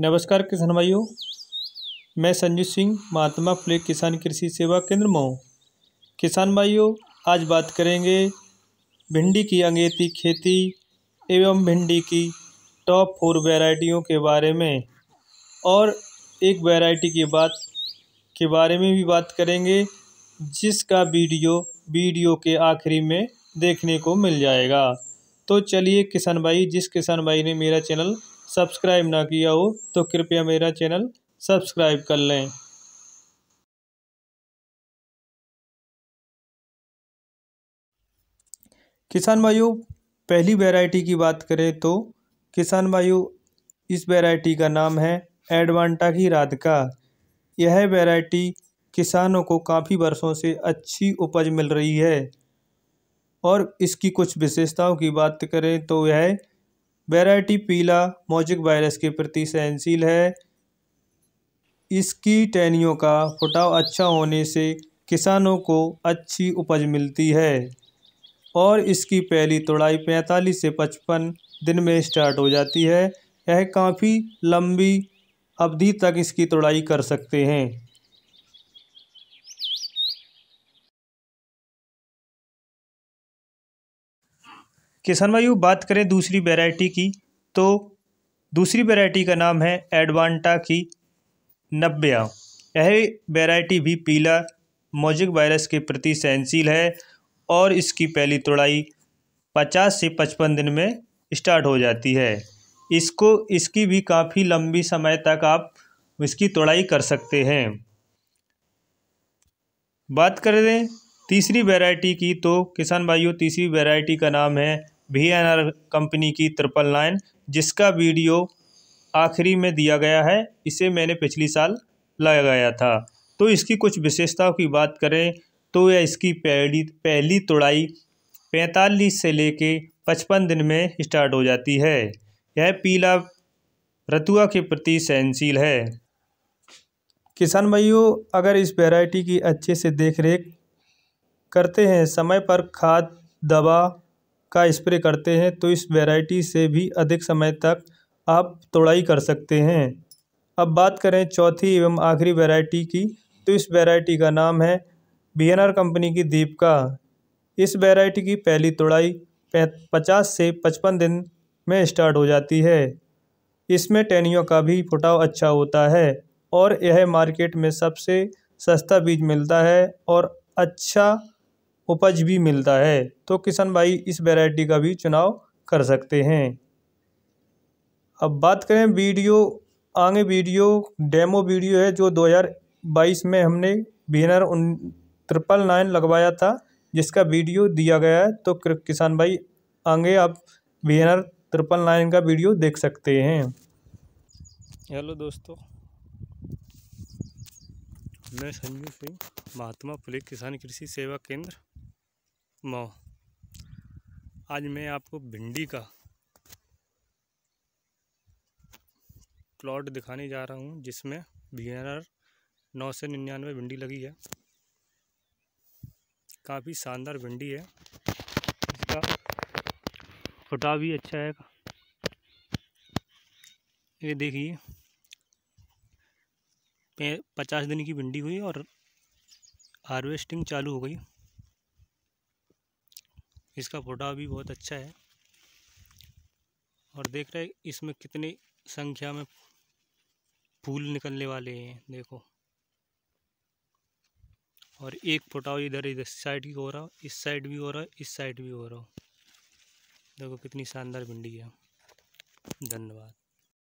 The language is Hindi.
नमस्कार किसान भाइयों मैं संजू सिंह महात्मा फुले किसान कृषि सेवा केंद्र हूँ किसान भाइयों आज बात करेंगे भिंडी की अंगेती खेती एवं भिंडी की टॉप फोर वैरायटियों के बारे में और एक वैरायटी की बात के बारे में भी बात करेंगे जिसका वीडियो वीडियो के आखिरी में देखने को मिल जाएगा तो चलिए किसान भाई जिस किसान भाई ने मेरा चैनल सब्सक्राइब ना किया हो तो कृपया मेरा चैनल सब्सक्राइब कर लें किसान भाइयों पहली वैरायटी की बात करें तो किसान भाइयों इस वैरायटी का नाम है एडवांटा की राधिका यह वैरायटी किसानों को काफ़ी वर्षों से अच्छी उपज मिल रही है और इसकी कुछ विशेषताओं की बात करें तो यह वेराइटी पीला मौजिक वायरस के प्रति सहनशील है इसकी टहनियों का फुटाव अच्छा होने से किसानों को अच्छी उपज मिलती है और इसकी पहली तोड़ाई 45 से 55 दिन में स्टार्ट हो जाती है यह काफ़ी लंबी अवधि तक इसकी तोड़ाई कर सकते हैं किसान भाई बात करें दूसरी वेराइटी की तो दूसरी वेराइटी का नाम है एडवांटा की नब्बे यह वेराइटी भी पीला मोजिक वायरस के प्रति सहनशील है और इसकी पहली तोड़ाई 50 से 55 दिन में स्टार्ट हो जाती है इसको इसकी भी काफ़ी लंबी समय तक आप इसकी तोड़ाई कर सकते हैं बात करें तीसरी वेराइटी की तो किसान भाइयों तीसरी वेराइटी का नाम है भी एन आर कंपनी की ट्रिपल नाइन जिसका वीडियो आखिरी में दिया गया है इसे मैंने पिछली साल लगाया था तो इसकी कुछ विशेषताओं की बात करें तो यह इसकी पहली पहली तोड़ाई पैंतालीस से लेके पचपन दिन में स्टार्ट हो जाती है यह पीला रतुआ के प्रति सहनशील है किसान भाइयों अगर इस वैरायटी की अच्छे से देखरेख करते हैं समय पर खाद दवा का स्प्रे करते हैं तो इस वैरायटी से भी अधिक समय तक आप तोड़ाई कर सकते हैं अब बात करें चौथी एवं आखिरी वैरायटी की तो इस वैरायटी का नाम है बी कंपनी की दीपका इस वैरायटी की पहली तोड़ाई पचास से पचपन दिन में स्टार्ट हो जाती है इसमें टहनियों का भी फुटाव अच्छा होता है और यह मार्केट में सबसे सस्ता बीज मिलता है और अच्छा उपज भी मिलता है तो किसान भाई इस वैरायटी का भी चुनाव कर सकते हैं अब बात करें वीडियो आगे वीडियो डेमो वीडियो है जो 2022 में हमने बैनर उन ट्रिपल नाइन लगवाया था जिसका वीडियो दिया गया है तो किसान भाई आगे आप बैनर ट्रिपल नाइन का वीडियो देख सकते हैं हेलो दोस्तों मैं संजू सिंह महात्मा फुले किसान कृषि सेवा केंद्र मौ आज मैं आपको भिंडी का प्लॉट दिखाने जा रहा हूँ जिसमें बी एन आर नौ सौ निन्यानवे भिंडी लगी है काफ़ी शानदार भिंडी है इसका फुटा भी अच्छा है ये देखिए पचास दिन की भिंडी हुई और हार्वेस्टिंग चालू हो गई इसका फोटा भी बहुत अच्छा है और देख रहे हैं इसमें कितनी संख्या में फूल निकलने वाले हैं देखो और एक फोटाव इधर इधर साइड भी हो रहा इस साइड भी हो रहा इस साइड भी हो रहा देखो कितनी शानदार भिंडी है धन्यवाद